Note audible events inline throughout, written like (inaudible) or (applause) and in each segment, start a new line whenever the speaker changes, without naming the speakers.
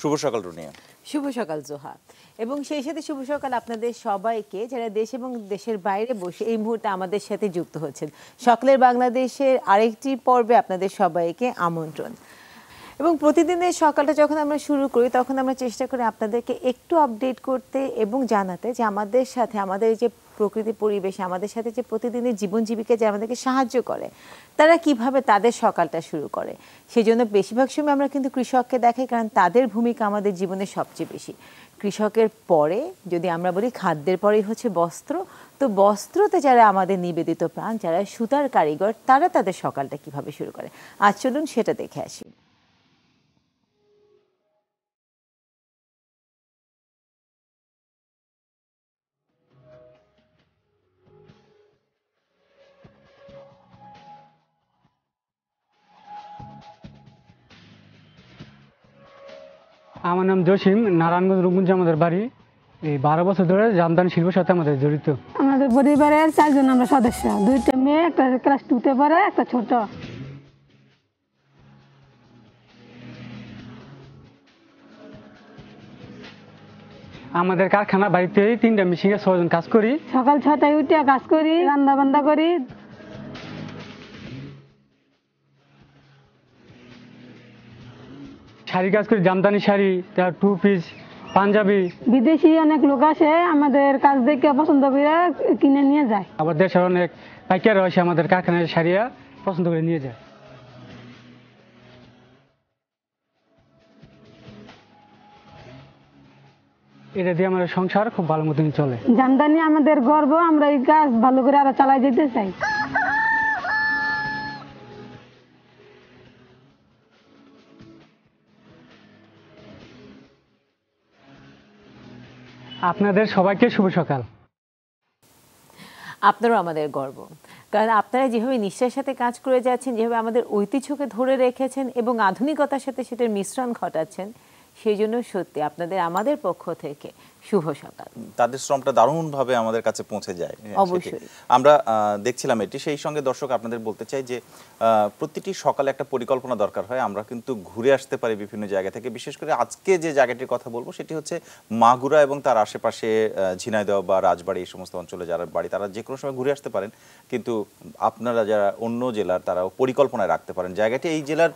শুভ সকাল রুনিয়া
শুভ সকাল জোহা এবং সেই সাথে শুভ সকাল আপনাদের সবাইকে যারা দেশ এবং দেশের বাইরে বসে এই মুহূর্তে আমাদের সাথে যুক্ত হচ্ছেন সকলের বাংলাদেশের আরেকটি পর্বে আপনাদের সবাইকে আমন্ত্রণ এবং প্রতিদিনের সকালটা যখন আমরা শুরু করি তখন আমরা চেষ্টা করি আপনাদেরকে একটু আপডেট করতে এবং জানাতে যে আমাদের সাথে আমাদের যে প্রকৃতি পরিবেশে আমাদের সাথে যে প্রতিদিনের জীবন জীবিকা যে আমাদেরকে সাহায্য করে তারা কিভাবে তাদের সকালটা শুরু করে সেই জন্য বেশিরভাগ সময় আমরা কিন্তু কৃষককে দেখাই কারণ তাদের ভূমিকা আমাদের জীবনে সবচেয়ে বেশি কৃষকের পরে যদি আমরা বলি খাদ্যের পরেই হচ্ছে বস্ত্র তো বস্ত্রতে যারা আমাদের নিবেদিত প্রাণ যারা সুতার কারিগর তারা তাদের সকালটা কিভাবে শুরু করে আজ চলুন সেটা দেখে আসি
আমার নাম জসিম নারায়ণগঞ্জ রূপগঞ্জ আমাদের বাড়ি এই বারো বছর ধরে জামদানি শিল্পের সাথে আমাদের জড়িত
আমাদের পরিবারের চারজন আমরা সদস্য দুইটা মেয়ে একটা ক্লাস টুতে পারে একটা ছোট
আমাদের কারখানা বাড়িতে তিনটা মেশিনে ছজন কাজ করি
সকাল ছটায় উঠে কাজ করি রান্না বান্না করি
শাড়ি কাজ করি জামদানি শাড়ি তার টু পিস পাঞ্জাবি
বিদেশি অনেক লোক আসে আমাদের কাজ দেখে পছন্দ করে কিনে নিয়ে যায়
আবার দেশের অনেক পাইকার আসে আমাদের কারখানায় শাড়িয়া পছন্দ করে নিয়ে যায় এটা দিয়ে আমাদের সংসার খুব ভালো মতন চলে
জামদানি আমাদের গর্ব আমরা এই কাজ ভালো করে আরো চালাই যেতে চাই
আপনাদের সবাইকে শুভ সকাল
আপনারও আমাদের গর্ব কারণ আপনারা যেভাবে নিশ্চয়ের সাথে কাজ করে যাচ্ছেন যেভাবে আমাদের ঐতিহ্যকে ধরে রেখেছেন এবং আধুনিকতার সাথে সেটার মিশ্রণ ঘটাচ্ছেন সেই জন্য সত্যি আপনাদের আমাদের পক্ষ থেকে শুভ সকাল
তাদের শ্রমটা দারুণভাবে আমাদের কাছে পৌঁছে যায় হ্যাঁ, অবশ্যই আমরা দেখছিলাম এটি সেই সঙ্গে দর্শক আপনাদের বলতে চাই যে প্রতিটি সকালে একটা পরিকল্পনা দরকার হয় আমরা কিন্তু ঘুরে আসতে পারি বিভিন্ন জায়গা থেকে বিশেষ করে আজকে যে জায়গাটির কথা বলবো সেটি হচ্ছে মাগুরা এবং তার আশেপাশে ঝিনাইদহ বা রাজবাড়ি এই সমস্ত অঞ্চলে যারা বাড়ি তারা যে কোনো সময় ঘুরে আসতে পারেন কিন্তু আপনারা যারা অন্য জেলার তারাও পরিকল্পনায় রাখতে পারেন জায়গাটি এই জেলার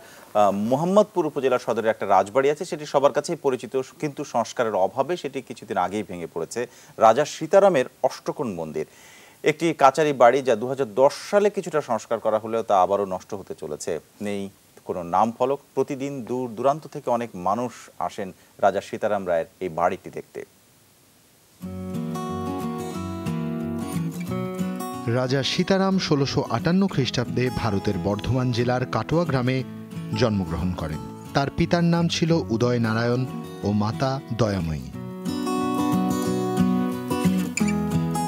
মোহাম্মদপুর উপজেলা সদরের একটা রাজবাড়ি আছে সেটি সবার কাছেই পরিচিত কিন্তু সংস্কারের অভাবে সেটি কিছুতে কিছুদিন আগেই ভেঙে পড়েছে রাজা সীতারামের অষ্টকোণ মন্দির একটি কাচারি বাড়ি যা দু সালে কিছুটা সংস্কার করা হলেও তা আবারও নষ্ট হতে চলেছে নেই কোনো নাম ফলক প্রতিদিন দূর দূরান্ত থেকে অনেক মানুষ আসেন রাজা সীতারাম রায়ের এই বাড়িটি দেখতে
রাজা সীতারাম ষোলোশো আটান্ন খ্রিস্টাব্দে ভারতের বর্ধমান জেলার কাটোয়া গ্রামে জন্মগ্রহণ করেন তার পিতার নাম ছিল উদয় নারায়ণ ও মাতা দয়াময়ী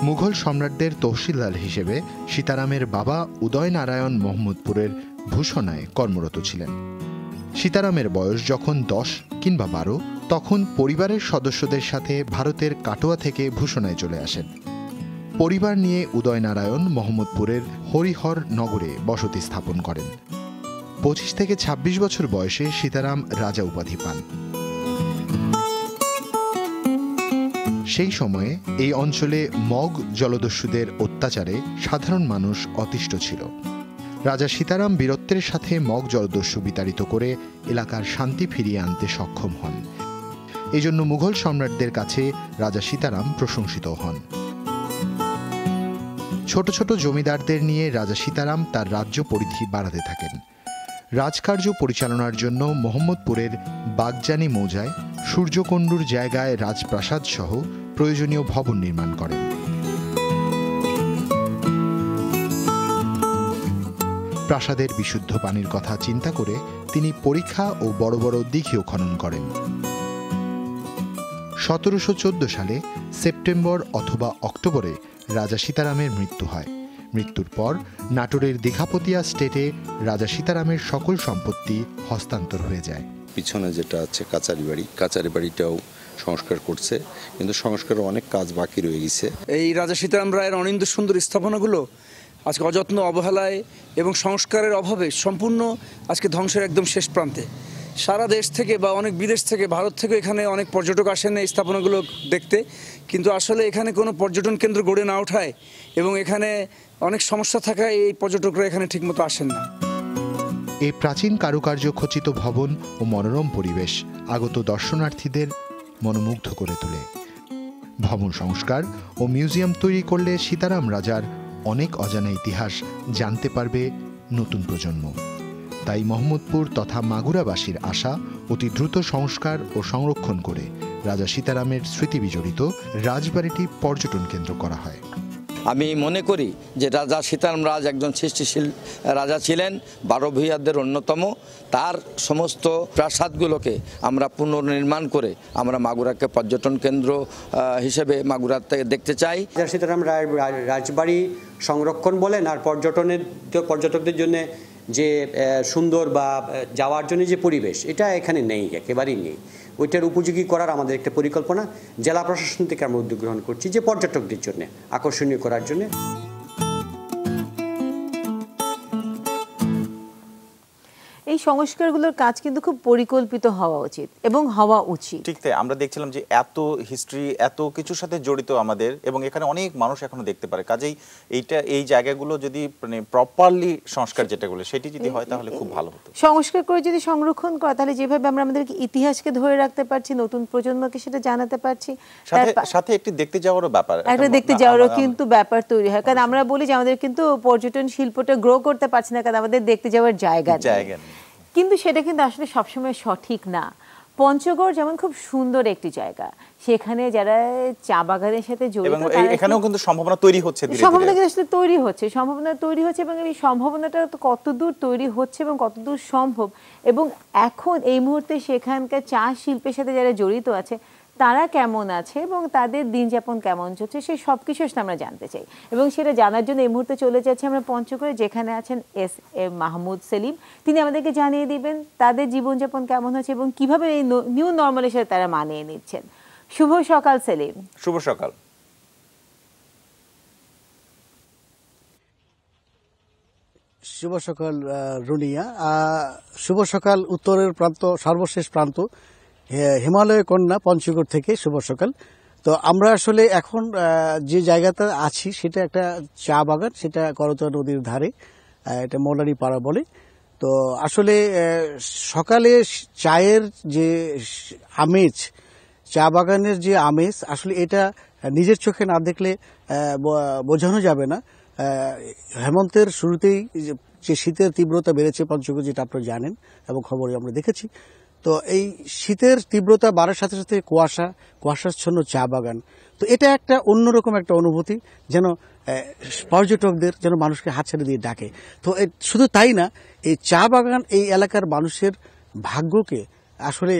মুঘল সম্রাটদের তহসিলদার হিসেবে সীতারামের বাবা উদয়নারায়ণ মোহাম্মদপুরের ভূষণায় কর্মরত ছিলেন সীতারামের বয়স যখন দশ কিংবা বারো তখন পরিবারের সদস্যদের সাথে ভারতের কাটোয়া থেকে ভূষণায় চলে আসেন পরিবার নিয়ে উদয়নারায়ণ মোহাম্মদপুরের হরিহর নগরে বসতি স্থাপন করেন পঁচিশ থেকে ২৬ বছর বয়সে সীতারাম রাজা উপাধি পান সেই সময়ে এই অঞ্চলে মগ জলদস্যুদের অত্যাচারে সাধারণ মানুষ অতিষ্ঠ ছিল রাজা সীতারাম বীরত্বের সাথে মগ জলদস্যু বিতাড়িত করে এলাকার শান্তি ফিরিয়ে আনতে সক্ষম হন এজন্য মুঘল সম্রাটদের কাছে রাজা সীতারাম প্রশংসিত হন ছোট ছোট জমিদারদের নিয়ে রাজা সীতারাম তার রাজ্য পরিধি বাড়াতে থাকেন রাজকার্য পরিচালনার জন্য মোহাম্মদপুরের বাগজানি মৌজায় সূর্যকন্ডুর জায়গায় রাজপ্রাসাদ সহ প্রয়োজনীয় ভবন নির্মাণ করেন প্রাসাদের বিশুদ্ধ পানির কথা চিন্তা করে তিনি পরীক্ষা ও বড় বড় দিঘিও খনন করেন সতেরোশো সালে সেপ্টেম্বর অথবা অক্টোবরে রাজা সীতারামের মৃত্যু হয় মৃত্যুর পর নাটোরের দীঘাপতিয়া স্টেটে রাজা সীতারামের সকল সম্পত্তি হস্তান্তর হয়ে যায় পিছনে যেটা আছে কাচারি বাড়ি কাচারি বাড়িটাও সংস্কার করছে কিন্তু সংস্কারের অনেক কাজ বাকি রয়ে গেছে
এই রাজা সীতারাম রায়ের অনিন্দ সুন্দর স্থাপনাগুলো আজকে অযত্ন অবহেলায় এবং সংস্কারের অভাবে সম্পূর্ণ আজকে ধ্বংসের একদম শেষ প্রান্তে সারা দেশ থেকে বা অনেক বিদেশ থেকে ভারত থেকে এখানে অনেক পর্যটক আসেন এই স্থাপনাগুলো দেখতে কিন্তু আসলে এখানে কোনো পর্যটন কেন্দ্র গড়ে না ওঠায় এবং এখানে অনেক সমস্যা থাকায় এই পর্যটকরা এখানে ঠিকমতো আসেন না
এই প্রাচীন কারুকার্য খচিত ভবন ও মনোরম পরিবেশ আগত দর্শনার্থীদের মনোমুগ্ধ করে তোলে ভবন সংস্কার ও মিউজিয়াম তৈরি করলে সীতারাম রাজার অনেক অজানা ইতিহাস জানতে পারবে নতুন প্রজন্ম তাই মোহাম্মদপুর তথা মাগুরাবাসীর আশা অতি দ্রুত সংস্কার ও সংরক্ষণ করে রাজা সীতারামের স্মৃতি বিজড়িত রাজবাড়িটি পর্যটন কেন্দ্র করা হয়
আমি মনে করি যে রাজা সীতারাম রাজ একজন সৃষ্টিশীল রাজা ছিলেন বারো ভূয়াদের অন্যতম তার সমস্ত প্রাসাদগুলোকে আমরা পুনর্নির্মাণ করে আমরা মাগুরাকে পর্যটন কেন্দ্র হিসেবে মাগুরার থেকে দেখতে চাই রাজা সীতারাম রায় রাজবাড়ি সংরক্ষণ বলেন আর পর্যটনের পর্যটকদের জন্য যে সুন্দর বা যাওয়ার জন্য যে পরিবেশ এটা এখানে নেই একেবারেই নেই ওইটার উপযোগী করার আমাদের একটা পরিকল্পনা জেলা প্রশাসন থেকে আমরা উদ্যোগ গ্রহণ করছি যে পর্যটকদের জন্য আকর্ষণীয় করার জন্য
এই সংস্কারগুলোর কাজ কিন্তু খুব পরিকল্পিত হওয়া উচিত এবং হওয়া উচিত
ঠিক তাই আমরা দেখছিলাম যে এত হিস্ট্রি এত কিছুর সাথে জড়িত আমাদের এবং এখানে অনেক মানুষ এখনো দেখতে পারে কাজেই এইটা এই জায়গাগুলো যদি মানে প্রপারলি সংস্কার যেটা বলে সেটি যদি হয় তাহলে খুব ভালো হতো
সংস্কার করে যদি সংরক্ষণ করা তাহলে যেভাবে আমরা আমাদের ইতিহাসকে ধরে রাখতে পারছি নতুন প্রজন্মকে সেটা জানাতে পারছি
সাথে একটি দেখতে যাওয়ারও ব্যাপার একটা দেখতে যাওয়ারও কিন্তু
ব্যাপার তৈরি হয় কারণ আমরা বলি যে আমাদের কিন্তু পর্যটন শিল্পটা গ্রো করতে পারছি না কারণ আমাদের দেখতে যাওয়ার জায়গা জায়গা কিন্তু সেটা কিন্তু আসলে সবসময় সঠিক না পঞ্চগড় যেমন খুব সুন্দর একটি জায়গা সেখানে যারা চা বাগানের সাথে জড়িত এখানেও কিন্তু
সম্ভাবনা তৈরি হচ্ছে সম্ভাবনা কিন্তু
আসলে তৈরি হচ্ছে সম্ভাবনা তৈরি হচ্ছে এবং এই সম্ভাবনাটা কতদূর তৈরি হচ্ছে এবং কতদূর সম্ভব এবং এখন এই মুহূর্তে সেখানকার চা শিল্পের সাথে যারা জড়িত আছে তারা কেমন আছে এবং তাদের দিনযাপন কেমন চলছে সেই সব কিছু আমরা জানতে চাই এবং সেটা জানার জন্য এই মুহূর্তে চলে যাচ্ছি আমরা পঞ্চগড়ে যেখানে আছেন এস এ মাহমুদ সেলিম তিনি আমাদেরকে জানিয়ে দিবেন তাদের জীবনযাপন কেমন হচ্ছে এবং কিভাবে এই নিউ নর্মালের সাথে তারা মানিয়ে নিচ্ছেন শুভ সকাল সেলিম
শুভ সকাল
শুভ সকাল রুনিয়া শুভ সকাল উত্তরের প্রান্ত সর্বশেষ প্রান্ত হিমালয় কন্যা পঞ্চগড় থেকে শুভ সকাল তো আমরা আসলে এখন যে জায়গাতে আছি সেটা একটা চা বাগান সেটা করতোয়া নদীর ধারে এটা মৌলারি পাড়া বলে তো আসলে সকালে চায়ের যে আমেজ চা বাগানের যে আমেজ আসলে এটা নিজের চোখে না দেখলে বোঝানো যাবে না হেমন্তের শুরুতেই যে শীতের তীব্রতা বেড়েছে পঞ্চগড় যেটা আপনারা জানেন এবং খবরে আমরা দেখেছি তো এই শীতের তীব্রতা বাড়ার সাথে সাথে কুয়াশা কুয়াশাচ্ছন্ন চা বাগান তো এটা একটা অন্যরকম একটা অনুভূতি যেন পর্যটকদের যেন মানুষকে হাত ছেড়ে দিয়ে ডাকে তো শুধু তাই না এই চা বাগান এই এলাকার মানুষের ভাগ্যকে আসলে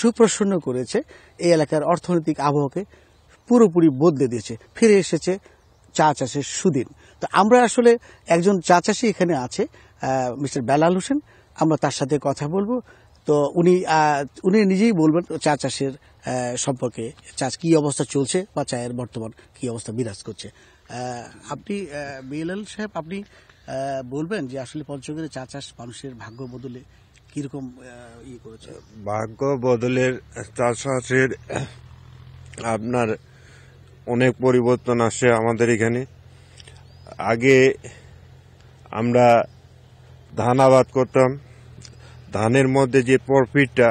সুপ্রসন্ন করেছে এই এলাকার অর্থনৈতিক আবহাওয়াকে পুরোপুরি বদলে দিয়েছে ফিরে এসেছে চা চাষের সুদিন তো আমরা আসলে একজন চা চাষি এখানে আছে মিস্টার বেলাল হোসেন আমরা তার সাথে কথা বলবো তো উনি উনি নিজেই বলবেন চা চাষের সম্পর্কে চাষ কী অবস্থা চলছে বা চায়ের বর্তমান কী অবস্থা বিরাজ করছে আপনি বিএলএল সাহেব আপনি বলবেন যে আসলে পঞ্চগড়ে চা চাষ মানুষের ভাগ্য বদলে কীরকম ই ইয়ে করেছে
ভাগ্য বদলের চা চাষের আপনার অনেক পরিবর্তন আসে আমাদের এখানে আগে আমরা ধান আবাদ করতাম ধানের মধ্যে যে প্রফিটটা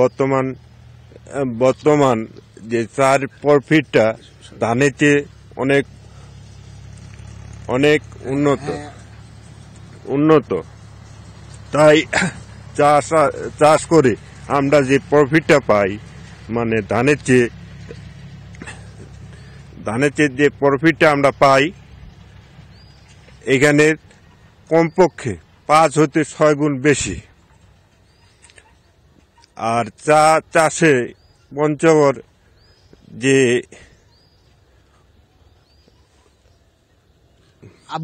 বর্তমান বর্তমান যে চার প্রফিটটা ধানের চেয়ে অনেক অনেক উন্নত উন্নত তাই চাষ চাষ করে আমরা যে প্রফিটটা পাই মানে ধানের চেয়ে ধানের চেয়ে যে প্রফিটটা আমরা পাই এখানে কমপক্ষে পাঁচ হতে ছয় গুণ বেশি আর চা চাষে পঞ্চগড় যে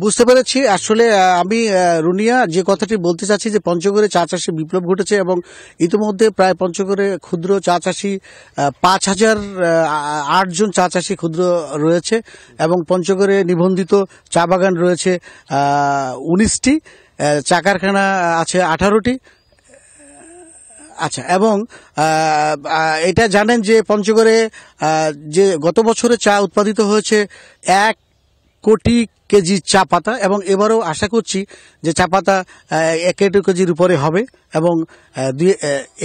বুঝতে পেরেছি আসলে আমি রুনিয়া যে কথাটি বলতে চাচ্ছি যে পঞ্চগড়ে চা চাষে বিপ্লব ঘটেছে এবং ইতিমধ্যে প্রায় পঞ্চগড়ে ক্ষুদ্র চা চাষি পাঁচ হাজার আটজন চা চাষি ক্ষুদ্র রয়েছে এবং পঞ্চগড়ে নিবন্ধিত চা বাগান রয়েছে উনিশটি চা কারখানা আছে আঠারোটি আচ্ছা এবং এটা জানেন যে পঞ্চগড়ে যে গত বছরে চা উৎপাদিত হয়েছে এক কোটি কেজি চা পাতা এবং এবারেও আশা করছি যে চা পাতা এক কোটি কেজির উপরে হবে এবং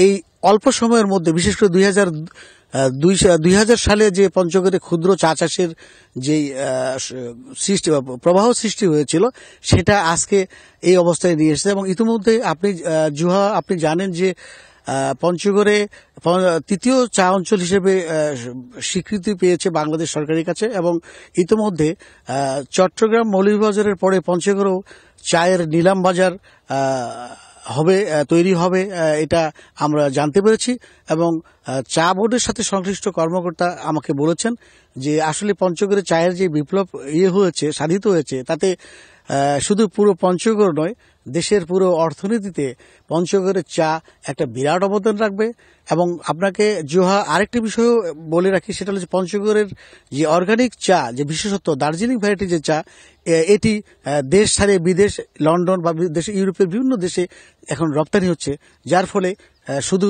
এই অল্প সময়ের মধ্যে বিশেষ করে দুই হাজার দুই হাজার সালে যে পঞ্চগড়ে ক্ষুদ্র চা চাষের যে সৃষ্টি প্রবাহ সৃষ্টি হয়েছিল সেটা আজকে এই অবস্থায় নিয়ে এসেছে এবং ইতিমধ্যে আপনি জুহা আপনি জানেন যে পঞ্চগড়ে তৃতীয় চা অঞ্চল হিসেবে স্বীকৃতি পেয়েছে বাংলাদেশ সরকারের কাছে এবং ইতিমধ্যে চট্টগ্রাম মৌলিকবাজারের পরে পঞ্চগড়েও চায়ের নিলাম বাজার হবে তৈরি হবে এটা আমরা জানতে পেরেছি এবং চা বোর্ডের সাথে সংশ্লিষ্ট কর্মকর্তা আমাকে বলেছেন যে আসলে পঞ্চগড়ের চায়ের যে বিপ্লব ইয়ে হয়েছে সাধিত হয়েছে তাতে শুধু পুরো পঞ্চগড় নয় দেশের পুরো অর্থনীতিতে পঞ্চগড়ের চা একটা বিরাট অবদান রাখবে এবং আপনাকে জোহা আরেকটি বিষয় বলে রাখি সেটা হচ্ছে পঞ্চগড়ের যে অর্গানিক চা যে বিশেষত দার্জিলিং ভ্যারাইটি যে চা এটি দেশ ছাড়িয়ে বিদেশ লন্ডন বা দেশে ইউরোপের বিভিন্ন দেশে এখন রপ্তানি হচ্ছে যার ফলে শুধু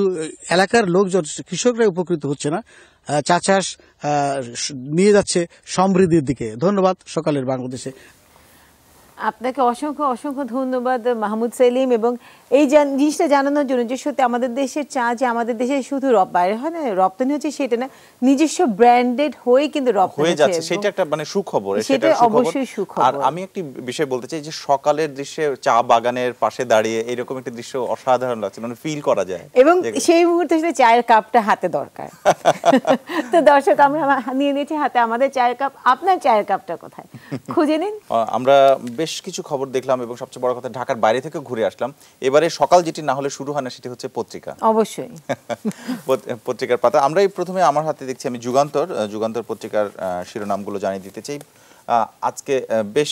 এলাকার লোকজন কৃষকরা উপকৃত হচ্ছে না চা চাষ নিয়ে যাচ্ছে সমৃদ্ধির দিকে ধন্যবাদ সকালের বাংলাদেশে
আপনাকে অসংখ্য অসংখ্য ধন্যবাদ মাহমুদ সেলিম এবং এই জিনিসটা জানানোর জন্য যে সত্যি আমাদের দেশের চা যে আমাদের দেশে শুধু বাইরে হয় না রপ্তানি হচ্ছে সেটা না নিজস্ব ব্র্যান্ডেড হয়ে কিন্তু রপ্তানি হয়ে যাচ্ছে
সেটা একটা মানে সুখবর সেটা অবশ্যই সুখবর আর আমি একটি বিষয় বলতে চাই যে সকালের দৃশ্যে চা বাগানের পাশে দাঁড়িয়ে এরকম একটা দৃশ্য অসাধারণ লাগছে মানে ফিল করা যায় এবং সেই
মুহূর্তে সেটা চায়ের কাপটা হাতে দরকার (laughs) তো দর্শক আমরা নিয়ে নিয়েছি হাতে আমাদের চায়ের কাপ আপনার চায়ের কাপটা কোথায় (laughs) খুঁজে নিন
আমরা বেশ বেশ কিছু খবর দেখলাম এবং সবচেয়ে বড় কথা ঢাকার বাইরে থেকে ঘুরে আসলাম এবারে সকাল যেটি না হলে শুরু হয় না সেটি হচ্ছে পত্রিকা অবশ্যই পত্রিকার পাতা আমরাই প্রথমে আমার হাতে দেখছি আমি যুগান্তর যুগান্তর পত্রিকার শিরোনামগুলো জানিয়ে দিতে চাই আজকে বেশ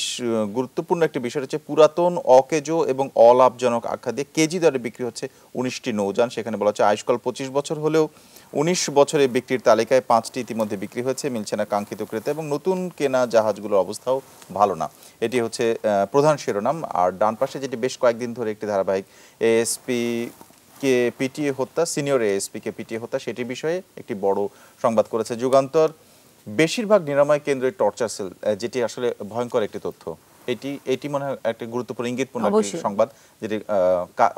গুরুত্বপূর্ণ একটি বিষয় হচ্ছে পুরাতন অকেজো এবং অলাভজনক আখ্যা দিয়ে কেজি দরে বিক্রি হচ্ছে উনিশটি নৌযান সেখানে বলা হচ্ছে আয়ুষ্কাল পঁচিশ বছর হলেও উনিশ বছরে বিক্রির তালিকায় পাঁচটি ইতিমধ্যে বিক্রি হয়েছে মিলছে না কাঙ্ক্ষিত ক্রেতা এবং নতুন কেনা জাহাজগুলোর অবস্থাও ভালো না এটি হচ্ছে প্রধান শিরোনাম আর ডান পাশে যেটি বেশ কয়েকদিন ধরে একটি ধারাবাহিক এএসপি কে পিটিএ হত্যা সিনিয়র এএসপি কে পিটিএ হত্যা সেটি বিষয়ে একটি বড় সংবাদ করেছে যুগান্তর বেশিরভাগ নিরাময় কেন্দ্রের টর্চার সেল যেটি আসলে ভয়ঙ্কর একটি তথ্য এটি এটি মনে হয় একটা গুরুত্বপূর্ণ ইঙ্গিতপূর্ণ সংবাদ যেটি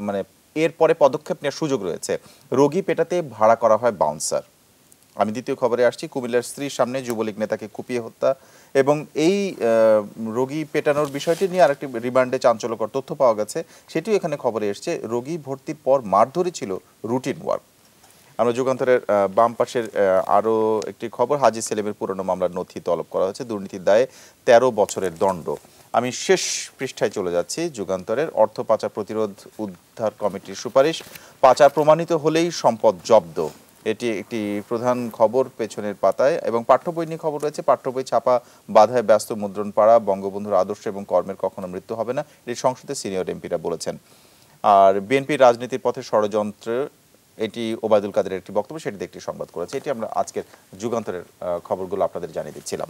মানে এরপরে পদক্ষেপ নেওয়ার সুযোগ রয়েছে রোগী পেটাতে ভাড়া করা হয় বাউন্সার আমি দ্বিতীয় খবরে আসছি কুমিল্লার স্ত্রীর সামনে যুবলীগ নেতাকে কুপিয়ে হত্যা এবং এই রোগী পেটানোর বিষয়টি নিয়ে আরেকটি রিমান্ডে চাঞ্চল্যকর তথ্য পাওয়া গেছে সেটিও এখানে খবরে এসছে রোগী ভর্তির পর মারধরই ছিল রুটিন ওয়ার্ক আমরা যুগান্তরের বাম পাশের আরও একটি খবর হাজি সেলিমের পুরনো মামলার নথি তলব করা হয়েছে দুর্নীতির দায়ে ১৩ বছরের দণ্ড আমি শেষ পৃষ্ঠায় চলে যাচ্ছি যুগান্তরের অর্থ পাচার প্রতিরোধ উদ্ধার কমিটির সুপারিশ পাচার প্রমাণিত হলেই সম্পদ জব্দ এটি একটি প্রধান খবর পেছনের পাতায় এবং পাঠ্যবই নিয়ে খবর রয়েছে পাঠ্যবই ছাপা বাধায় ব্যস্ত মুদ্রণ পাড়া বঙ্গবন্ধুর আদর্শ এবং কর্মের কখনো মৃত্যু হবে না এটি সংসদে সিনিয়র এমপিরা বলেছেন আর বিএনপি রাজনীতির পথে ষড়যন্ত্রের এটি ওবায়দুল কাদের একটি বক্তব্য সেটি একটি সংবাদ করেছে এটি আমরা আজকের যুগান্তরের খবরগুলো আপনাদের জানিয়ে দিচ্ছিলাম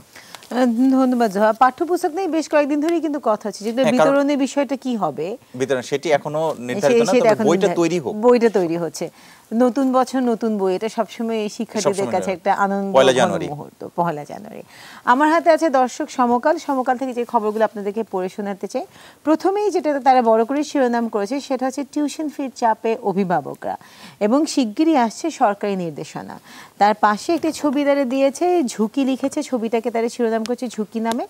ধন্যবাদ পাঠ্যপুস্তক নিয়ে বেশ কয়েকদিন ধরেই কিন্তু কথা আছে যে হ্যাঁ, বিতরণের বিষয়টা কি হবে
বিতরণ সেটি এখনো নির্ধারিত না তবে বইটা তৈরি হোক
বইটা তৈরি হচ্ছে নতুন বছর নতুন বই এটা সবসময় এই শিক্ষার্থীদের কাছে একটা আনন্দ মুহূর্ত পহেলা জানুয়ারি আমার হাতে আছে দর্শক সমকাল সমকাল থেকে যে খবরগুলো আপনাদেরকে পড়ে শোনাতে চাই প্রথমেই যেটা তারা বড় করে শিরোনাম করেছে সেটা হচ্ছে টিউশন ফির চাপে অভিভাবকরা এবং শিগগিরই আসছে সরকারি নির্দেশনা তার পাশে একটি ছবি তারা দিয়েছে ঝুঁকি লিখেছে ছবিটাকে তারা শিরোনাম করছে ঝুঁকি নামে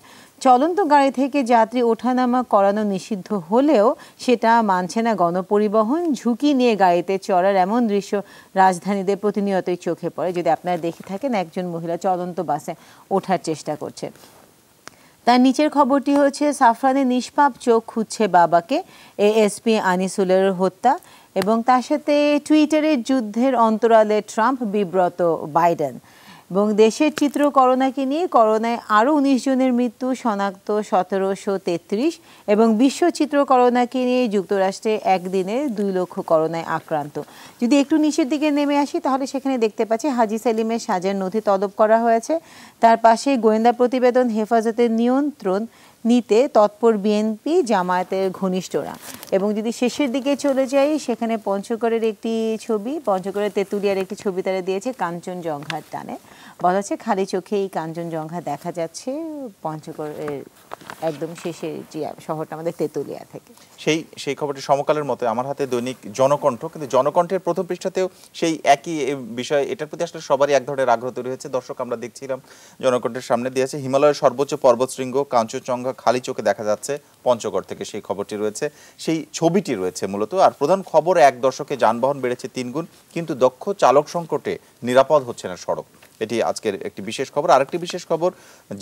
চলন্ত গাড়ি থেকে যাত্রী ওঠানামা করানো নিষিদ্ধ হলেও সেটা মানছে না গণপরিবহন ঝুঁকি নিয়ে গাড়িতে চড়ার এমন দৃশ্য রাজধানীদের প্রতিনিয়তই চোখে পড়ে যদি আপনারা দেখে থাকেন একজন মহিলা চলন্ত বাসে ওঠার চেষ্টা করছে তার নিচের খবরটি হচ্ছে সাফরানের নিষ্পাপ চোখ খুঁজছে বাবাকে এএসপি আনিসুলের হত্যা এবং তার সাথে টুইটারের যুদ্ধের অন্তরালে ট্রাম্প বিব্রত বাইডেন এবং দেশের চিত্র করোনাকে নিয়ে করোনায় আরও উনিশ জনের মৃত্যু শনাক্ত সতেরোশো তেত্রিশ এবং বিশ্ব চিত্র করোনাকে নিয়ে যুক্তরাষ্ট্রে একদিনে দুই লক্ষ করোনায় আক্রান্ত যদি একটু নিচের দিকে নেমে আসি তাহলে সেখানে দেখতে পাচ্ছি হাজি সেলিমের সাজার নথি তদব করা হয়েছে তার পাশে গোয়েন্দা প্রতিবেদন হেফাজতের নিয়ন্ত্রণ নিতে তৎপর বিএনপি জামায়াতের ঘনিষ্ঠরা এবং যদি শেষের দিকে চলে যাই সেখানে পঞ্চগড়ের একটি ছবি পঞ্চগড়ের তেঁতুলিয়ার একটি ছবি তারা দিয়েছে কাঞ্চনজঙ্ঘার টানে বলা হচ্ছে খালি চোখে এই কাঞ্চনজঙ্ঘা দেখা যাচ্ছে পঞ্চগড়ের একদম শেষে যে শহরটা আমাদের তেঁতুলিয়া থেকে
সেই সেই খবরটি সমকালের মতো আমার হাতে দৈনিক জনকণ্ঠ কিন্তু জনকণ্ঠের প্রথম পৃষ্ঠাতেও সেই একই বিষয় এটার প্রতি আসলে সবারই এক ধরনের আগ্রহ তৈরি হয়েছে দর্শক আমরা দেখছিলাম জনকণ্ঠের সামনে দিয়ে আছে হিমালয়ের সর্বোচ্চ পর্বতশৃঙ্গ কাঞ্চনজঙ্ঘা খালি চোখে দেখা যাচ্ছে পঞ্চগড় থেকে সেই খবরটি রয়েছে সেই ছবিটি রয়েছে মূলত আর প্রধান খবর এক দশকে যানবাহন বেড়েছে তিনগুণ কিন্তু দক্ষ চালক সংকটে নিরাপদ হচ্ছে না সড়ক এটি আজকের একটি বিশেষ খবর আরেকটি বিশেষ খবর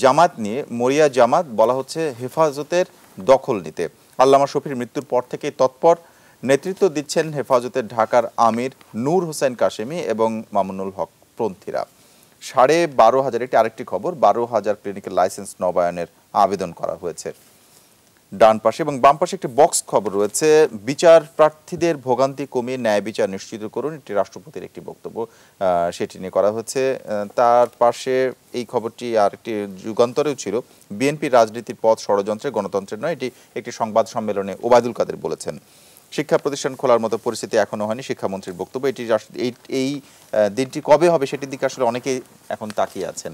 জামাত নিয়ে মরিয়া জামাত বলা হচ্ছে হেফাজতের দখল নিতে আল্লামা শফির মৃত্যুর পর থেকেই তৎপর নেতৃত্ব দিচ্ছেন হেফাজতের ঢাকার আমির নূর হোসেন কাশেমি এবং মামুনুল হক পন্থীরা সাড়ে বারো হাজার একটি আরেকটি খবর বারো হাজার ক্লিনিকের লাইসেন্স নবায়নের আবেদন করা হয়েছে ডান পাশে এবং বাম পাশে একটি বক্স খবর রয়েছে বিচার প্রার্থীদের ভোগান্তি কমিয়ে ন্যায় বিচার নিশ্চিত করুন এটি রাষ্ট্রপতির একটি বক্তব্য সেটি নিয়ে করা হচ্ছে তার পাশে এই খবরটি আর একটি যুগান্তরেও ছিল বিএনপি রাজনীতির পথ ষড়যন্ত্রে গণতন্ত্রের নয় এটি একটি সংবাদ সম্মেলনে ওবায়দুল কাদের বলেছেন শিক্ষা প্রতিষ্ঠান খোলার মতো পরিস্থিতি এখনও হয়নি শিক্ষামন্ত্রীর বক্তব্য এটি এই দিনটি কবে হবে সেটির দিকে আসলে অনেকেই এখন তাকিয়ে আছেন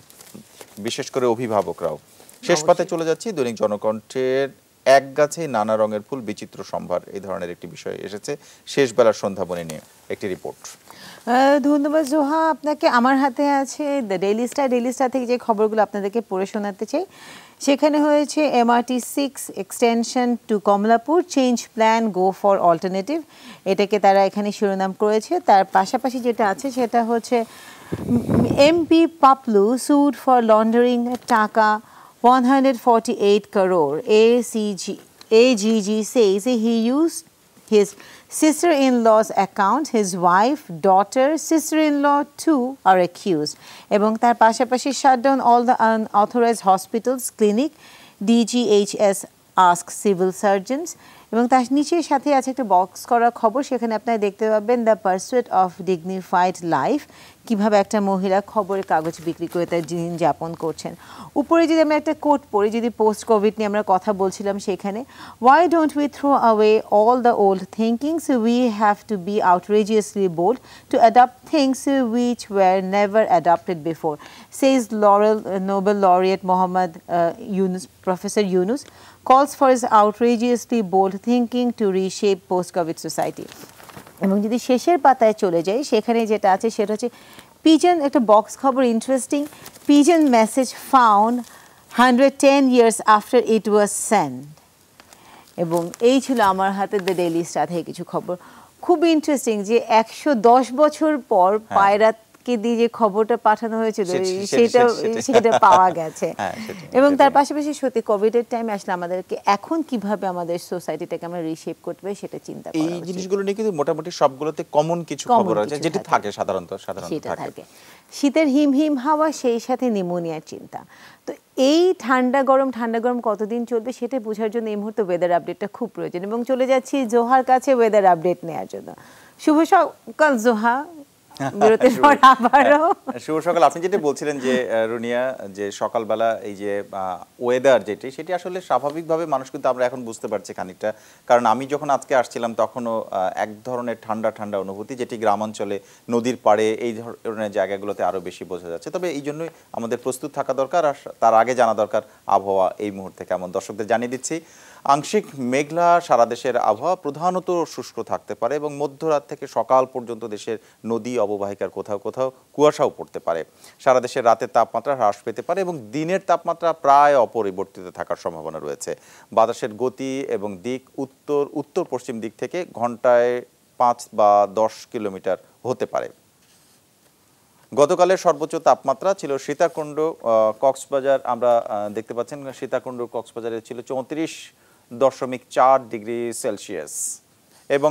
বিশেষ করে অভিভাবকরাও শেষ পাতে চলে যাচ্ছি দৈনিক জনকণ্ঠের এক গাছে নানা রঙের ফুল বিচিত্র সম্ভার এই ধরনের একটি বিষয় এসেছে শেষবেলার সন্ধ্যাবনী নিয়ে একটি রিপোর্ট
ধন্যবাদ জোহা আপনাকে আমার হাতে আছে the Daily Star Daily Star থেকে যে খবরগুলো আপনাদেরকে পড়ে শোনাতে চাই সেখানে হয়েছে MRT six extension to Kamalapur change plan go for alternative এটাকে তারা এখানে শিরোনাম করেছে তার পাশাপাশি যেটা আছে সেটা হচ্ছে MP Papul sued for laundering টাকা 148 crore. ACG, AGG says he used his sister-in-law's account, his wife, daughter, sister-in-law too are accused. এবং তার পাশাপাশি shut down all the unauthorized hospitals, clinic, DGHS asked civil surgeons এবং তার নিচের সাথে আছে একটা বক্স করা খবর সেখানে আপনারা দেখতে পাবেন the pursuit of dignified life কিভাবে একটা মহিলা খবরের কাগজ বিক্রি করতে দিন যাপন করছেন উপরে যেটা আমি একটা কোট পড়ে যদি পোস্ট কোভিড নিয়ে আমরা কথা বলছিলাম সেখানে why don't we throw away all the old thinking so we have to be outrageously bold to adapt things which were never adapted before says Laura Nobel laureate Muhammad Yunus professor Yunus calls for is outrageously bold thinking to reshape post COVID society এবং যদি শেষের পাতায় চলে যাই সেখানে যেটা আছে সেটা হচ্ছে পিজন একটা বক্স খবর interesting pigeon message found hundred ten years after it was send এবং এই ছিল আমার হাতে দ্য ডেইলি স্টার থেকে কিছু খবর খুব ইন্টারেস্টিং যে একশো দশ বছর পর হ্যাঁ। পায়রা কে দিয়ে যে খবরটা পাঠানো হয়েছিল সেটা সেটা পাওয়া গেছে (laughs) হ্যাঁ, এবং তার পাশাপাশি সত্যি কোভিড এর টাইম আসলে আমাদেরকে এখন কিভাবে আমাদের সোসাইটিটাকে আমরা রিশেপ করতে সেটা চিন্তা করা এই জিনিসগুলো
নিয়ে কিন্তু মোটামুটি সবগুলোতে কমন কিছু খবর আছে যেটি থাকে সাধারণত সাধারণত থাকে
শীতের হিম হিম হাওয়া সেই সাথে নিমোনিয়ার চিন্তা তো এই ঠান্ডা গরম ঠান্ডা গরম কতদিন চলবে সেটা বোঝার জন্য এই মুহূর্তে ওয়েদার আপডেটটা খুব প্রয়োজন এবং চলে যাচ্ছি জোহার কাছে ওয়েদার আপডেট নেওয়ার জন্য শুভ সকাল জোহা
(laughs) বিরতির পর আবারও হ্যাঁ, শুভ সকাল আপনি যেটা বলছিলেন যে রুনিয়া যে সকালবেলা এই যে ওয়েদার যেটি সেটি আসলে স্বাভাবিকভাবে মানুষ কিন্তু আমরা এখন বুঝতে পারছি খানিকটা কারণ আমি যখন আজকে আসছিলাম তখনও এক ধরনের ঠান্ডা ঠান্ডা অনুভূতি যেটি গ্রামাঞ্চলে নদীর পাড়ে এই ধরনের জায়গাগুলোতে আরও বেশি বোঝা যাচ্ছে তবে এই জন্যই আমাদের প্রস্তুত থাকা দরকার আর তার আগে জানা দরকার আবহাওয়া এই মুহূর্তে কেমন দর্শকদের জানিয়ে দিচ্ছি আংশিক মেঘলা সারা দেশের আবহাওয়া প্রধানত শুষ্ক থাকতে পারে এবং মধ্যরাত থেকে সকাল পর্যন্ত দেশের নদী অববাহিকার কোথাও কোথাও কুয়াশাও পড়তে পারে সারা দেশের রাতের তাপমাত্রা হ্রাস পেতে পারে এবং দিনের তাপমাত্রা প্রায় অপরিবর্তিত থাকার সম্ভাবনা রয়েছে বাতাসের গতি এবং দিক উত্তর উত্তর পশ্চিম দিক থেকে ঘন্টায় পাঁচ বা দশ কিলোমিটার হতে পারে গতকালের সর্বোচ্চ তাপমাত্রা ছিল সীতাকুণ্ড কক্সবাজার আমরা দেখতে পাচ্ছেন সীতাকুণ্ড কক্সবাজারে ছিল চৌত্রিশ দশমিক চার ডিগ্রি সেলসিয়াস এবং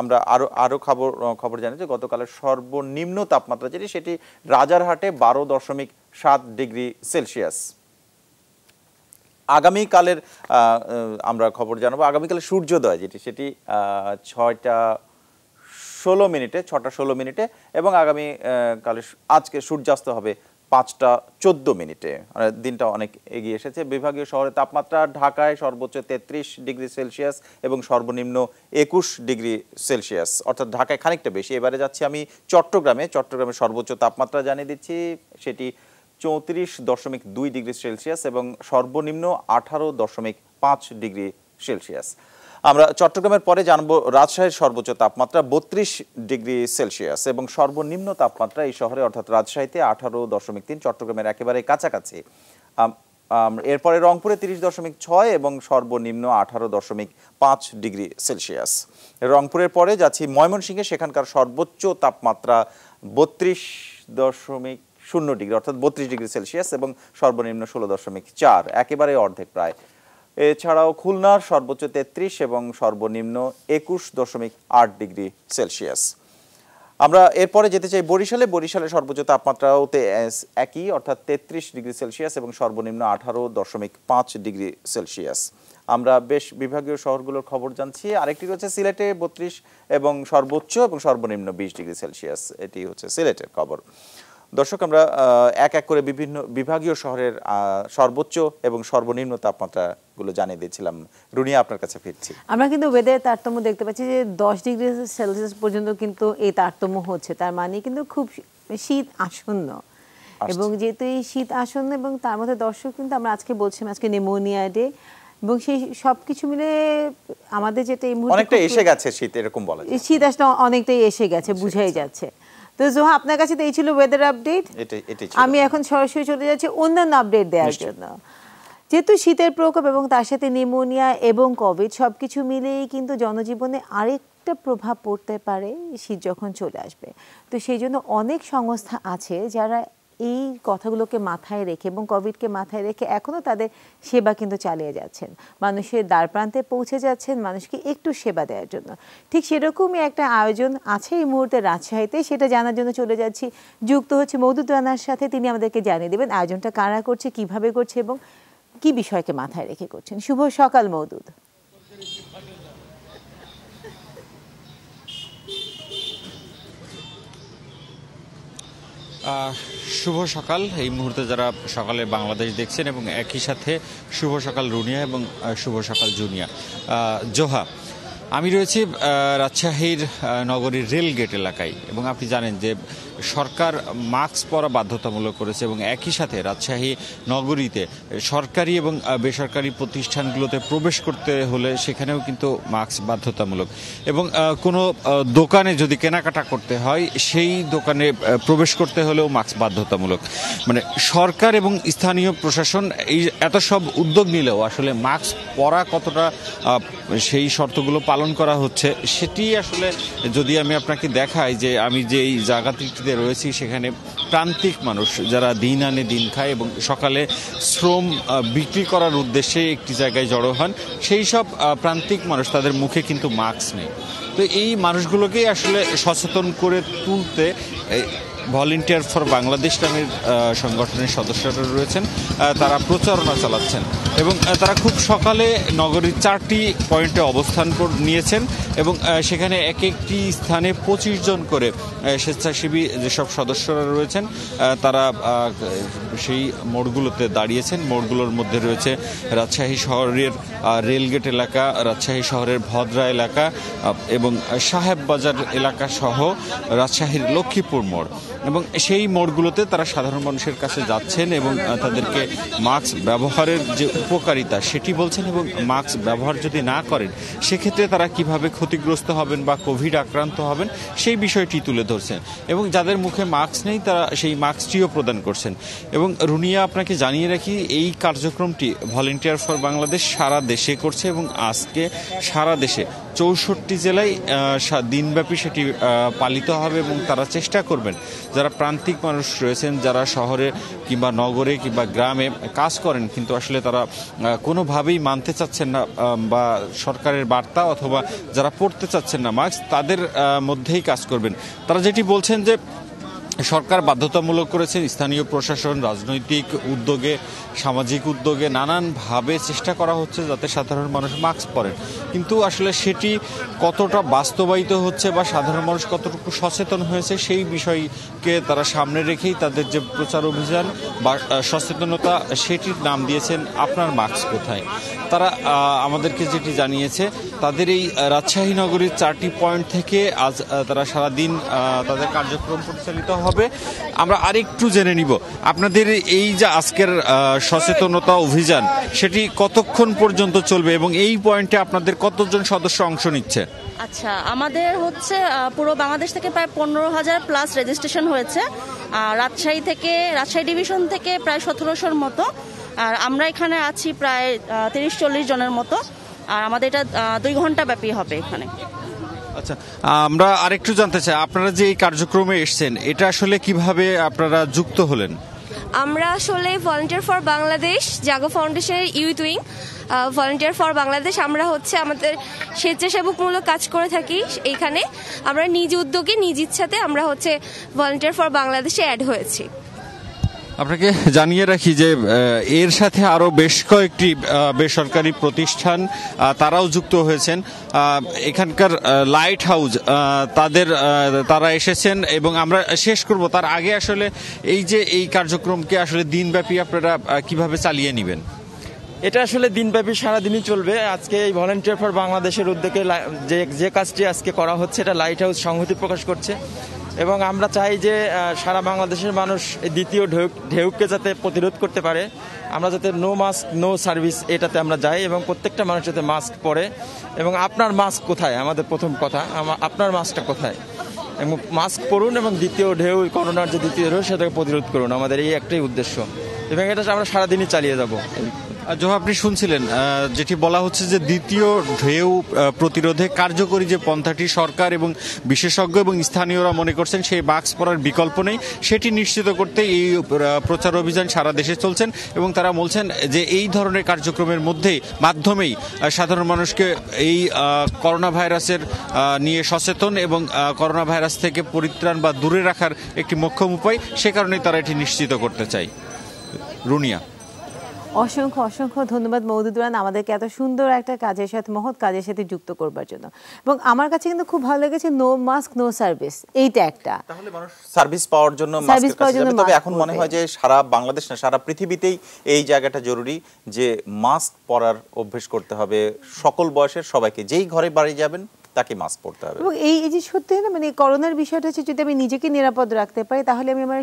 আমরা আরও আরও খবর খবর জানি যে গতকালের সর্বনিম্ন তাপমাত্রা যেটি সেটি রাজারহাটে বারো দশমিক সাত ডিগ্রি সেলসিয়াস আগামীকালের আমরা খবর জানাবো আগামীকালের সূর্যোদয় যেটি সেটি ছয়টা ষোলো মিনিটে ছটা ষোলো মিনিটে এবং আগামী কালে আজকে সূর্যাস্ত হবে পাঁচটা চোদ্দ মিনিটে মানে দিনটা অনেক এগিয়ে এসেছে বিভাগীয় শহরে তাপমাত্রা ঢাকায় সর্বোচ্চ তেত্রিশ ডিগ্রি সেলসিয়াস এবং সর্বনিম্ন একুশ ডিগ্রি সেলসিয়াস অর্থাৎ ঢাকায় খানিকটা বেশি এবারে যাচ্ছি আমি চট্টগ্রামে চট্টগ্রামে সর্বোচ্চ তাপমাত্রা জানিয়ে দিচ্ছি সেটি চৌত্রিশ দশমিক দুই ডিগ্রি সেলসিয়াস এবং সর্বনিম্ন আঠারো দশমিক পাঁচ ডিগ্রি সেলসিয়াস আমরা চট্টগ্রামের পরে জানব রাজশাহীর সর্বোচ্চ তাপমাত্রা বত্রিশ ডিগ্রি সেলসিয়াস এবং সর্বনিম্ন তাপমাত্রা এই শহরে অর্থাৎ রাজশাহীতে আঠারো দশমিক তিন চট্টগ্রামের একেবারে কাছাকাছি এরপরে রংপুরে তিরিশ দশমিক ছয় এবং সর্বনিম্ন আঠারো দশমিক পাঁচ ডিগ্রি সেলসিয়াস রংপুরের পরে যাচ্ছি ময়মনসিংহে সেখানকার সর্বোচ্চ তাপমাত্রা বত্রিশ দশমিক শূন্য ডিগ্রি অর্থাৎ বত্রিশ ডিগ্রি সেলসিয়াস এবং সর্বনিম্ন ষোলো দশমিক চার একেবারে অর্ধেক প্রায় এছাড়াও খুলনার সর্বোচ্চ তেত্রিশ এবং সর্বনিম্ন একুশ দশমিক আট ডিগ্রি সেলসিয়াস আমরা এরপরে যেতে চাই বরিশালে বরিশালে সর্বোচ্চ তাপমাত্রাও একই অর্থাৎ তেত্রিশ ডিগ্রি সেলসিয়াস এবং সর্বনিম্ন আঠারো দশমিক পাঁচ ডিগ্রি সেলসিয়াস আমরা বেশ বিভাগীয় শহরগুলোর খবর জানছি আরেকটি হচ্ছে সিলেটে বত্রিশ এবং সর্বোচ্চ এবং সর্বনিম্ন বিশ ডিগ্রি সেলসিয়াস এটি হচ্ছে সিলেটের খবর দর্শক আমরা এক এক করে বিভিন্ন বিভাগীয় শহরের সর্বোচ্চ এবং সর্বনিম্ন তাপমাত্রা গুলো জানিয়ে দিয়েছিলাম রুনিয়া আপনার কাছে ফিরছি
আমরা কিন্তু ওয়েদার তারতম্য দেখতে পাচ্ছি যে দশ ডিগ্রি সেলসিয়াস পর্যন্ত কিন্তু এই তারতম্য হচ্ছে তার মানে কিন্তু খুব শীত আসন্ন এবং যেহেতু এই শীত আসন্ন এবং তার মধ্যে দর্শক কিন্তু আমরা আজকে বলছিলাম আজকে নিমোনিয়া ডে এবং সেই সবকিছু মিলে আমাদের যেটা এই মুহূর্তে অনেকটা এসে গেছে
শীত এরকম বলা যায় শীত
আসলে অনেকটাই এসে গেছে বুঝাই যাচ্ছে তো জোহা আপনার কাছে তো এই ছিল ওয়েদার আপডেট আমি এখন সরাসরি চলে যাচ্ছি অন্যান্য আপডেট দেওয়ার জন্য যেহেতু শীতের প্রকোপ এবং তার সাথে নিউমোনিয়া এবং কোভিড সব কিছু মিলেই কিন্তু জনজীবনে আরেক প্রভাব পড়তে পারে শীত যখন চলে আসবে তো সেই জন্য অনেক সংস্থা আছে যারা এই কথাগুলোকে মাথায় রেখে এবং কোভিডকে মাথায় রেখে এখনও তাদের সেবা কিন্তু চালিয়ে যাচ্ছেন মানুষের দ্বার প্রান্তে পৌঁছে যাচ্ছেন মানুষকে একটু সেবা দেওয়ার জন্য ঠিক সেরকমই একটা আয়োজন আছে এই মুহূর্তে রাজশাহীতে সেটা জানার জন্য চলে যাচ্ছি যুক্ত হচ্ছে রানার সাথে তিনি আমাদেরকে জানিয়ে দেবেন আয়োজনটা কারা করছে কিভাবে করছে এবং কি বিষয়কে মাথায় রেখে করছেন শুভ সকাল মৌদুদ
শুভ সকাল এই মুহূর্তে যারা সকালে বাংলাদেশ দেখছেন এবং একই সাথে শুভ সকাল রুনিয়া এবং শুভ সকাল জুনিয়া জোহা আমি রয়েছি রাজশাহীর নগরীর রেলগেট এলাকায় এবং আপনি জানেন যে সরকার মাস্ক পরা বাধ্যতামূলক করেছে এবং একই সাথে রাজশাহী নগরীতে সরকারি এবং বেসরকারি প্রতিষ্ঠানগুলোতে প্রবেশ করতে হলে সেখানেও কিন্তু মাস্ক বাধ্যতামূলক এবং কোনো দোকানে যদি কেনাকাটা করতে হয় সেই দোকানে প্রবেশ করতে হলেও মাস্ক বাধ্যতামূলক মানে সরকার এবং স্থানীয় প্রশাসন এই এত সব উদ্যোগ নিলেও আসলে মাস্ক পরা কতটা সেই শর্তগুলো পালন পালন করা হচ্ছে সেটি আসলে যদি আমি আপনাকে দেখাই যে আমি যে এই জায়গাটিতে রয়েছি সেখানে প্রান্তিক মানুষ যারা দিন আনে দিন খায় এবং সকালে শ্রম বিক্রি করার উদ্দেশ্যে একটি জায়গায় জড়ো হন সেই সব প্রান্তিক মানুষ তাদের মুখে কিন্তু মাস্ক নেই তো এই মানুষগুলোকেই আসলে সচেতন করে তুলতে ভলেন্টিয়ার ফর বাংলাদেশ নামের সংগঠনের সদস্যরা রয়েছেন তারা প্রচারণা চালাচ্ছেন এবং তারা খুব সকালে নগরীর চারটি পয়েন্টে অবস্থান নিয়েছেন এবং সেখানে এক একটি স্থানে পঁচিশ জন করে স্বেচ্ছাসেবী যেসব সদস্যরা রয়েছেন তারা সেই মোড়গুলোতে দাঁড়িয়েছেন মোড়গুলোর মধ্যে রয়েছে রাজশাহী শহরের রেলগেট এলাকা রাজশাহী শহরের ভদ্রা এলাকা এবং সাহেব বাজার এলাকা সহ রাজশাহীর লক্ষ্মীপুর মোড় এবং সেই মোড়গুলোতে তারা সাধারণ মানুষের কাছে যাচ্ছেন এবং তাদেরকে মাস্ক ব্যবহারের যে উপকারিতা সেটি বলছেন এবং মাস্ক ব্যবহার যদি না করেন সেক্ষেত্রে তারা কিভাবে ক্ষতিগ্রস্ত হবেন বা কোভিড আক্রান্ত হবেন সেই বিষয়টি তুলে ধরছেন এবং যাদের মুখে মাস্ক নেই তারা সেই মাস্কটিও প্রদান করছেন এবং এবং রুনিয়া আপনাকে জানিয়ে রাখি এই কার্যক্রমটি ভলেন্টিয়ার ফর বাংলাদেশ সারা দেশে করছে এবং আজকে সারা দেশে চৌষট্টি জেলায় দিনব্যাপী সেটি পালিত হবে এবং তারা চেষ্টা করবেন যারা প্রান্তিক মানুষ রয়েছেন যারা শহরে কিংবা নগরে কিংবা গ্রামে কাজ করেন কিন্তু আসলে তারা কোনোভাবেই মানতে চাচ্ছেন না বা সরকারের বার্তা অথবা যারা পড়তে চাচ্ছেন না মাস্ক তাদের মধ্যেই কাজ করবেন তারা যেটি বলছেন যে সরকার বাধ্যতামূলক করেছেন স্থানীয় প্রশাসন রাজনৈতিক উদ্যোগে সামাজিক উদ্যোগে নানানভাবে চেষ্টা করা হচ্ছে যাতে সাধারণ মানুষ মাস্ক পরেন কিন্তু আসলে সেটি কতটা বাস্তবায়িত হচ্ছে বা সাধারণ মানুষ কতটুকু সচেতন হয়েছে সেই বিষয়কে তারা সামনে রেখেই তাদের যে প্রচার অভিযান বা সচেতনতা সেটির নাম দিয়েছেন আপনার মাস্ক কোথায় তারা আমাদেরকে যেটি জানিয়েছে তাদের এই রাজশাহী নগরীর চারটি পয়েন্ট থেকে আজ তারা সারাদিন তাদের কার্যক্রম পরিচালিত হবে আমরা আরেকটু জেনে নিব আপনাদের এই যে আজকের সচেতনতা অভিযান সেটি কতক্ষণ পর্যন্ত চলবে এবং এই পয়েন্টে আপনাদের কতজন সদস্য অংশ নিচ্ছে
আচ্ছা আমাদের হচ্ছে পুরো বাংলাদেশ থেকে প্রায় পনেরো হাজার প্লাস রেজিস্ট্রেশন হয়েছে রাজশাহী থেকে রাজশাহী ডিভিশন থেকে প্রায় সতেরোশোর মতো আর আমরা এখানে আছি প্রায় তিরিশ চল্লিশ জনের মতো আর আমাদের এটা দুই ঘন্টা ব্যাপী হবে এখানে
আচ্ছা আমরা আরেকটু জানতে চাই আপনারা যে এই কার্যক্রমে এসছেন এটা আসলে কিভাবে আপনারা যুক্ত হলেন
আমরা আসলে ভলেন্টিয়ার ফর বাংলাদেশ জাগো ফাউন্ডেশনের youth wing volunteer for Bangladesh আমরা হচ্ছে আমাদের স্বেচ্ছাসেবকমূলক কাজ করে থাকি এইখানে আমরা নিজ উদ্যোগে নিজ ইচ্ছাতে আমরা হচ্ছে ভলেন্টিয়ার ফর বাংলাদেশে অ্যাড হয়েছি
আপনাকে জানিয়ে রাখি যে এর সাথে আরও বেশ কয়েকটি বেসরকারি প্রতিষ্ঠান তারাও যুক্ত হয়েছেন এখানকার লাইট হাউস তাদের তারা এসেছেন এবং আমরা শেষ করব তার আগে আসলে এই যে এই কার্যক্রমকে আসলে দিনব্যাপী আপনারা
কিভাবে চালিয়ে নেবেন এটা আসলে দিনব্যাপী সারাদিনই চলবে আজকে এই ভলেন্টিয়ার ফর বাংলাদেশের উদ্যোগে যে যে কাজটি আজকে করা হচ্ছে এটা লাইট হাউস সংহতি প্রকাশ করছে এবং আমরা চাই যে সারা বাংলাদেশের মানুষ দ্বিতীয় ঢেউ ঢেউকে যাতে প্রতিরোধ করতে পারে আমরা যাতে নো মাস্ক নো সার্ভিস এটাতে আমরা যাই এবং প্রত্যেকটা মানুষ যাতে মাস্ক পরে এবং আপনার মাস্ক কোথায় আমাদের প্রথম কথা আপনার মাস্কটা কোথায় এবং মাস্ক পরুন এবং দ্বিতীয় ঢেউ করোনার যে দ্বিতীয় ঢেউ সেটাকে প্রতিরোধ করুন আমাদের এই একটাই উদ্দেশ্য এবং এটা আমরা সারাদিনই চালিয়ে যাবো
জোহা আপনি শুনছিলেন যেটি বলা হচ্ছে যে দ্বিতীয় ঢেউ প্রতিরোধে কার্যকরী যে পন্থাটি সরকার এবং বিশেষজ্ঞ এবং স্থানীয়রা মনে করছেন সেই মাস্ক পরার বিকল্প নেই সেটি নিশ্চিত করতে এই প্রচার অভিযান সারা দেশে চলছেন এবং তারা বলছেন যে এই ধরনের কার্যক্রমের মধ্যেই মাধ্যমেই সাধারণ মানুষকে এই করোনা ভাইরাসের নিয়ে সচেতন এবং করোনা ভাইরাস থেকে পরিত্রাণ বা দূরে রাখার একটি মোক্ষম উপায় সে কারণেই তারা এটি নিশ্চিত করতে চায় রুনিয়া
অসংখ্য অসংখ্য ধন্যবাদ মৌদুদুরান আমাদেরকে এত সুন্দর একটা কাজের সাথে মহৎ কাজের সাথে যুক্ত করবার জন্য এবং আমার কাছে কিন্তু খুব ভালো লেগেছে নো মাস্ক নো সার্ভিস এইটা একটা তাহলে মানুষ
সার্ভিস পাওয়ার জন্য মাস্ক পাওয়ার তবে এখন মনে হয় যে সারা বাংলাদেশ না সারা পৃথিবীতেই এই জায়গাটা জরুরি যে মাস্ক পরার অভ্যেস করতে হবে সকল বয়সের সবাইকে যেই ঘরে বাড়ি যাবেন তাকে মাস্ক পরতে হবে এবং
এই যে সত্যি না মানে করোনার বিষয়টা হচ্ছে যদি আমি নিজেকে নিরাপদ রাখতে পারি তাহলে আমি আমার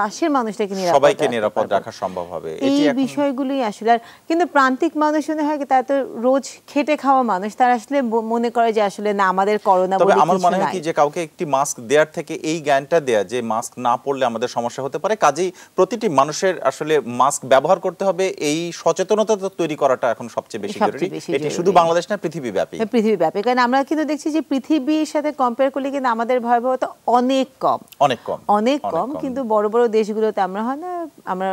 পাশের মানুষটাকে নিরাপদ সবাইকে
নিরাপদ রাখা সম্ভব হবে এই
বিষয়গুলোই আসলে আর কিন্তু প্রান্তিক মানুষ মনে হয় তারা তো রোজ খেটে খাওয়া মানুষ তারা আসলে মনে করে যে আসলে না আমাদের করোনা তবে আমার মনে হয় কি
যে কাউকে একটি মাস্ক দেওয়ার থেকে এই জ্ঞানটা দেয়া যে মাস্ক না পরলে আমাদের সমস্যা হতে পারে কাজেই প্রতিটি মানুষের আসলে মাস্ক ব্যবহার করতে হবে এই সচেতনতা তৈরি করাটা এখন সবচেয়ে বেশি জরুরি এটি শুধু বাংলাদেশ না পৃথিবীব্যাপী
পৃথিবীব্যাপী কারণ আমরা কিন্তু দেখছি যে পৃথিবীর সাথে কম্পেয়ার করলে কিন্তু আমাদের ভয়াবহতা অনেক কম
অনেক কম অনেক কম কিন্তু
বড় বড় দেশগুলোতে আমরা হয় না আমরা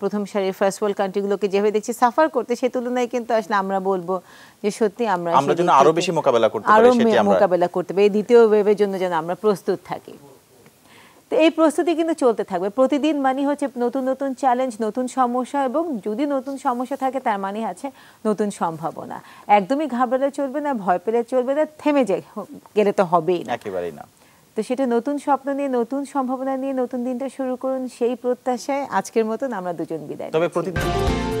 প্রথম সারির ফার্স্ট ওয়ার্ল্ড কান্ট্রিগুলোকে যেভাবে দেখছি সাফার করতে সে তুলনায় কিন্তু আসলে আমরা বলবো যে সত্যি আমরা আমরা যেন আরো বেশি
মোকাবেলা করতে পারি আরো মোকাবেলা
করতে পারি দ্বিতীয় ওয়েভের জন্য যেন আমরা প্রস্তুত থাকি তো এই প্রস্তুতি কিন্তু চলতে থাকবে প্রতিদিন মানে হচ্ছে নতুন নতুন চ্যালেঞ্জ নতুন সমস্যা এবং যদি নতুন সমস্যা থাকে তার মানে আছে নতুন সম্ভাবনা একদমই ঘাবড়ালে চলবে না ভয় পেলে চলবে না থেমে যাই গেলে তো হবেই না একেবারেই না তো সেটা নতুন স্বপ্ন নিয়ে নতুন সম্ভাবনা নিয়ে নতুন দিনটা শুরু করুন সেই প্রত্যাশায় আজকের মতন আমরা দুজন বিদায় তবে প্রতিদিন